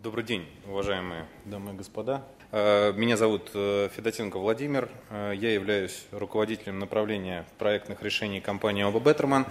Добрый день, уважаемые дамы и господа. Э, меня зовут э, Федотенко Владимир. Э, я являюсь руководителем направления проектных решений компании «Оба Беттерман».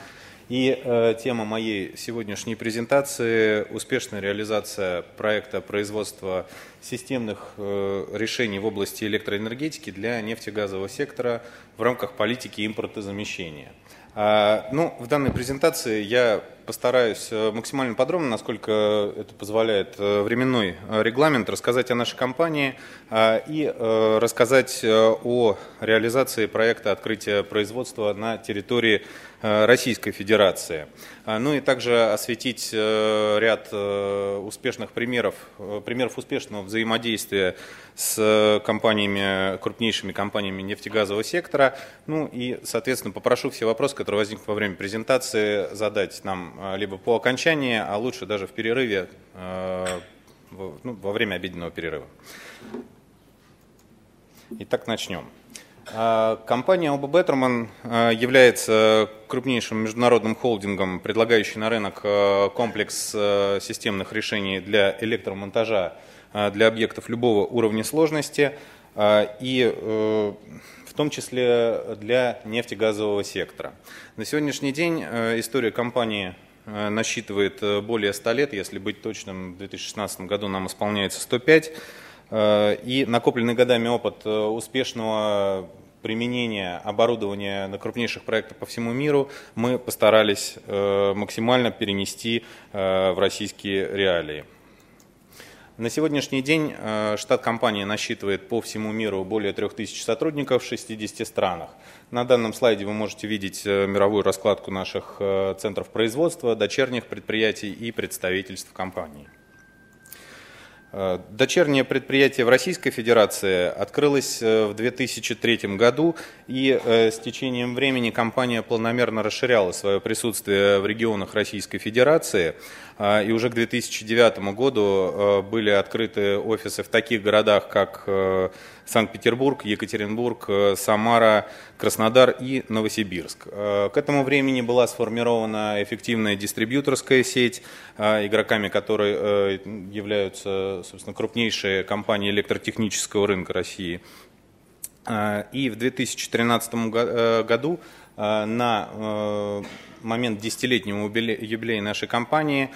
И тема моей сегодняшней презентации – успешная реализация проекта производства системных решений в области электроэнергетики для нефтегазового сектора в рамках политики импортозамещения. А, ну, в данной презентации я постараюсь э, максимально подробно, насколько это позволяет э, временной э, регламент, рассказать о нашей компании а, и рассказать о реализации проекта открытия производства на территории Российской Федерации. А, ну и также осветить ряд успешных примеров, примеров успешного взаимодействия с компаниями, крупнейшими компаниями нефтегазового сектора. Ну и, соответственно, попрошу все вопросы, которые возникнут во время презентации, задать нам Э, либо по окончании, а лучше даже в перерыве, э, ну, во время обеденного перерыва. Итак, начнем. Э, компания ОБ Беттерман является крупнейшим международным холдингом, предлагающим на рынок комплекс системных решений для электромонтажа для объектов любого уровня сложности и в том числе для нефтегазового сектора. На сегодняшний день история компании Э, насчитывает э, более 100 лет, если быть точным, в 2016 году нам исполняется 105. Э, и накопленный годами опыт успешного применения оборудования на крупнейших проектах по всему миру мы постарались максимально перенести в российские реалии. На сегодняшний день э, штат компании насчитывает по всему миру более 3000 сотрудников в 60 странах. На данном слайде вы можете видеть э, мировую раскладку наших э, центров производства, дочерних предприятий и представительств компании. Э, дочернее предприятие в Российской Федерации открылось э, в 2003 году, и э, с течением времени компания планомерно расширяла свое присутствие в регионах Российской Федерации, и уже к 2009 году были открыты офисы в таких городах, как Санкт-Петербург, Екатеринбург, Самара, Краснодар и Новосибирск. К этому времени была сформирована эффективная дистрибьюторская сеть, игроками которой являются собственно, крупнейшая компания электротехнического рынка России. А, и в 2013 э, году э, на э, момент десятилетнего юбилея нашей компании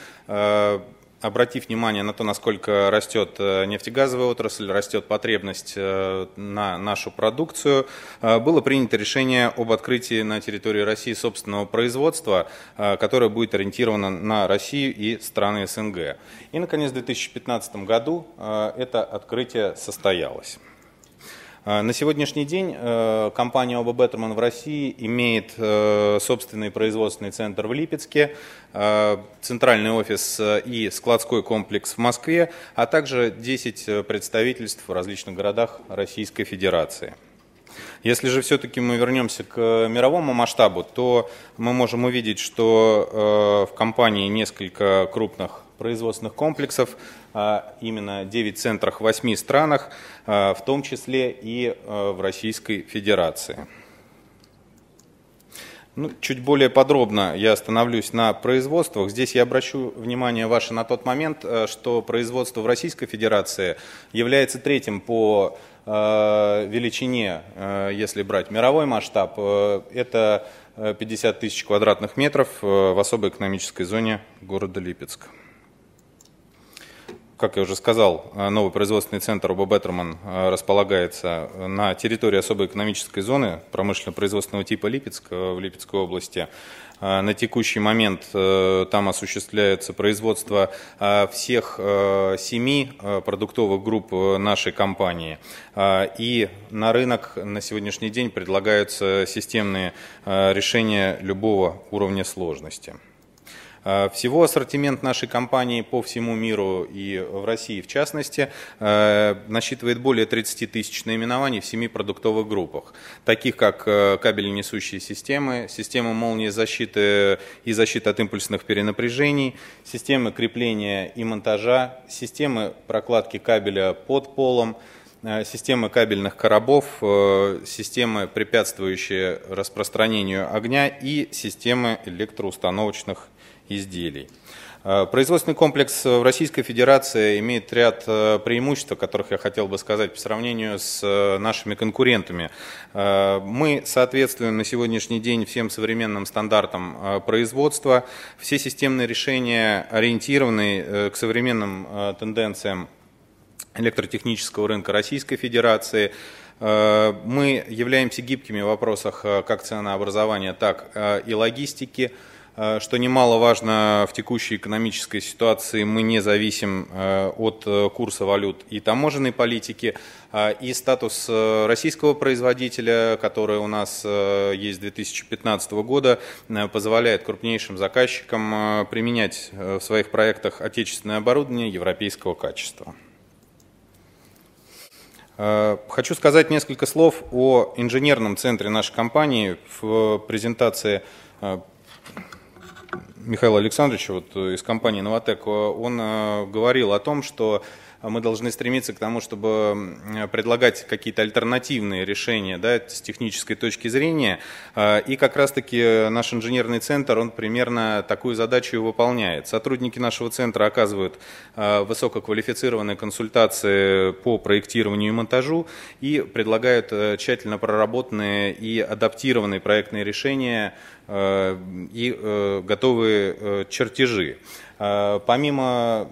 обратив внимание на то, насколько растет э, нефтегазовая отрасль, растет потребность э, на нашу продукцию, э, было принято решение об открытии на территории России собственного производства, которое будет ориентировано на Россию и страны СНГ. И, наконец, в 2015 году это открытие состоялось. А, на сегодняшний день э, компания ОБ Беттерман в России имеет э, собственный производственный центр в Липецке, э, центральный офис и складской комплекс в Москве, а также 10 представительств в различных городах Российской Федерации. Если же все-таки мы вернемся к мировому масштабу, то мы можем увидеть, что в компании несколько крупных производственных комплексов а именно 9 центрах в 8 странах, а, в том числе и а, в Российской Федерации. Ну, чуть более подробно я остановлюсь на производствах. Здесь я обращу внимание ваше на тот момент, а, что производство в Российской Федерации является третьим по величине, если брать мировой масштаб. это 50 тысяч квадратных метров в особой экономической зоне города Липецка как я уже сказал, э, новый производственный центр ОБ Беттерман э, располагается э, на территории особой экономической зоны промышленно-производственного типа Липецк в Липецкой области. На текущий момент там осуществляется производство всех семи продуктовых групп нашей компании. И на рынок на сегодняшний день предлагаются системные решения любого уровня сложности. Э, всего ассортимент нашей компании по всему миру и в России в частности э, насчитывает более 30 тысяч наименований в семи продуктовых группах, таких как э, кабельнесущие системы, системы молнии защиты и защиты от импульсных перенапряжений, системы крепления и монтажа, системы прокладки кабеля под полом, Э, системы кабельных коробов, э, системы, препятствующие распространению огня и системы электроустановочных изделий. Э, производственный комплекс в Российской Федерации имеет ряд преимуществ, о которых я хотел бы сказать по сравнению с нашими конкурентами. Мы соответствуем на сегодняшний день всем современным стандартам производства. Все системные решения ориентированы к современным тенденциям электротехнического рынка Российской Федерации. Э, мы являемся гибкими в вопросах э, как ценообразования, так э, и логистики. Что немаловажно, в текущей экономической ситуации мы не зависим от курса валют и таможенной политики, и статус российского производителя, который у нас есть с 2015 года, позволяет крупнейшим заказчикам применять в своих проектах отечественное оборудование европейского качества. Э, хочу сказать несколько слов о инженерном центре нашей компании. В презентации э, Михаила Александровича вот, э, из компании «Новотек» он говорил о том, что а мы должны стремиться к тому, чтобы предлагать какие-то альтернативные решения да, с технической точки зрения. А, и как раз-таки наш инженерный центр, он примерно такую задачу и выполняет. Сотрудники нашего центра оказывают а, высококвалифицированные консультации по проектированию и монтажу и предлагают э, тщательно проработанные и адаптированные проектные решения э, и э, готовые чертежи. Помимо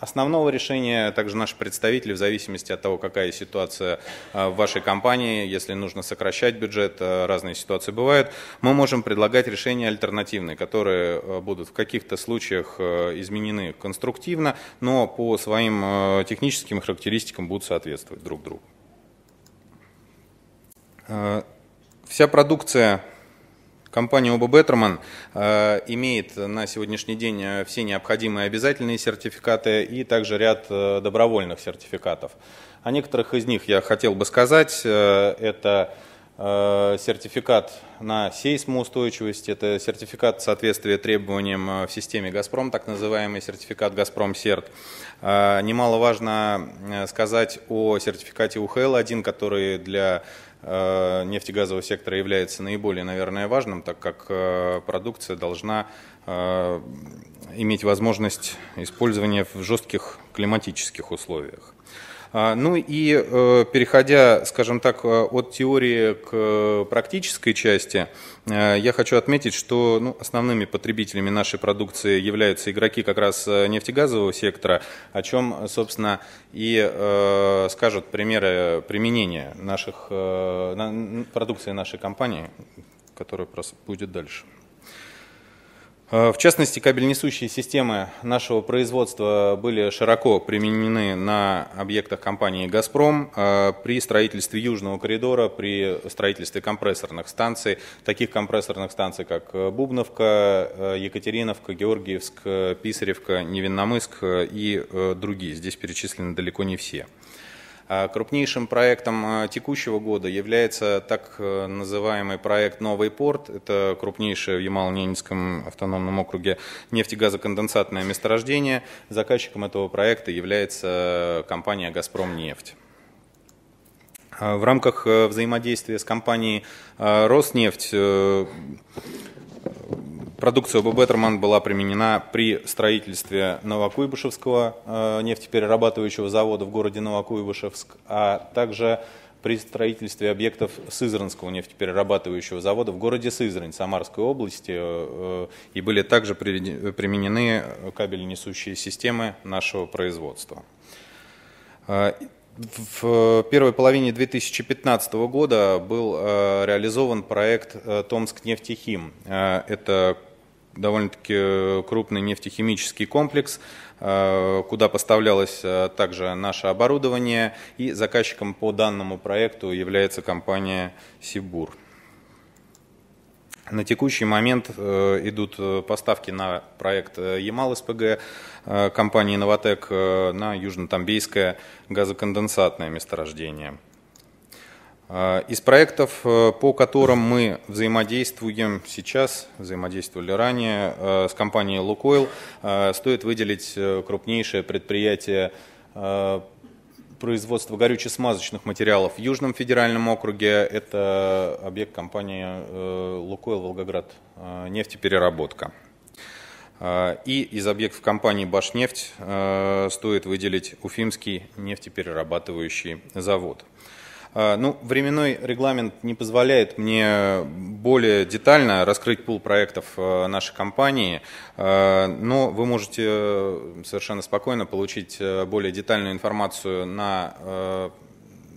Основного решения также наши представители, в зависимости от того, какая ситуация а, в вашей компании, если нужно сокращать бюджет, а, разные ситуации бывают, мы можем предлагать решения альтернативные, которые а, будут в каких-то случаях изменены конструктивно, но по своим техническим характеристикам будут соответствовать друг другу. Вся продукция Компания ОБ Беттерман э, имеет на сегодняшний день э, все необходимые обязательные сертификаты и также ряд э, добровольных сертификатов. О некоторых из них я хотел бы сказать. Это Э, сертификат на сейсмоустойчивость, это сертификат соответствия требованиям э, в системе «Газпром», так называемый сертификат «Газпром-Серт». Э, немаловажно сказать о сертификате УХЛ-1, который для нефтегазового сектора является наиболее, наверное, важным, так как продукция должна иметь возможность использования в жестких климатических условиях. А, ну и э, переходя, скажем так, э, от теории к э, практической части, я хочу отметить, что ну, основными потребителями нашей продукции являются игроки как раз нефтегазового сектора, о чем, собственно, и э, скажут примеры применения наших, э, продукции нашей компании, которая будет дальше. Э, в частности, кабельнесущие системы нашего производства были широко применены на объектах компании «Газпром» э, при строительстве Южного коридора, при строительстве компрессорных станций, таких компрессорных станций, как э, Бубновка, Екатериновка, Георгиевск, Писаревка, Невинномыск и другие. Здесь перечислены далеко не все. А крупнейшим проектом а, текущего года является так э, называемый проект «Новый порт». Это крупнейшее в Ямало-Ненецком автономном округе нефтегазоконденсатное месторождение. Заказчиком этого проекта является э, компания «Газпромнефть». А в рамках э, взаимодействия с компанией «Роснефть» Продукция ОБ «Бетерман» была применена при строительстве Новокуйбышевского э, нефтеперерабатывающего завода в городе Новокуйбышевск, а также при строительстве объектов Сызранского нефтеперерабатывающего завода в городе Сызрань Самарской области э, э, и были также применены кабельнесущие системы нашего производства. В первой половине 2015 года был реализован проект «Томск нефтехим». Это довольно-таки э, крупный нефтехимический комплекс, э, куда поставлялось э, также наше оборудование. И заказчиком по данному проекту является компания «Сибур». На текущий момент идут поставки на проект Ямал-СПГ компании «Новотек» на Южно-Тамбейское газоконденсатное месторождение – а, из проектов, э, по которым мы взаимодействуем сейчас, взаимодействовали ранее э, с компанией «Лукойл», э, стоит выделить крупнейшее предприятие производства горюче-смазочных материалов в Южном федеральном округе. Это объект компании «Лукойл Волгоград» нефтепереработка. А, и из объектов компании «Башнефть» стоит выделить Уфимский нефтеперерабатывающий завод – а, ну, временной регламент не позволяет мне более детально раскрыть пул проектов э, нашей компании, а, но вы можете э, совершенно спокойно получить э, более детальную информацию на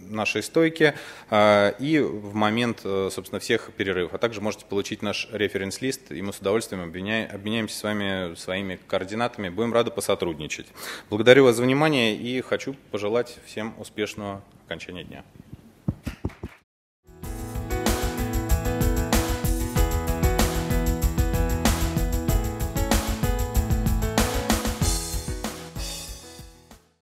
нашей стойке а, и в момент, собственно, всех перерывов. А также можете получить наш референс-лист, и мы с удовольствием обменяемся с вами своими координатами. Будем рады посотрудничать. Благодарю вас за внимание и хочу пожелать всем успешного окончания дня.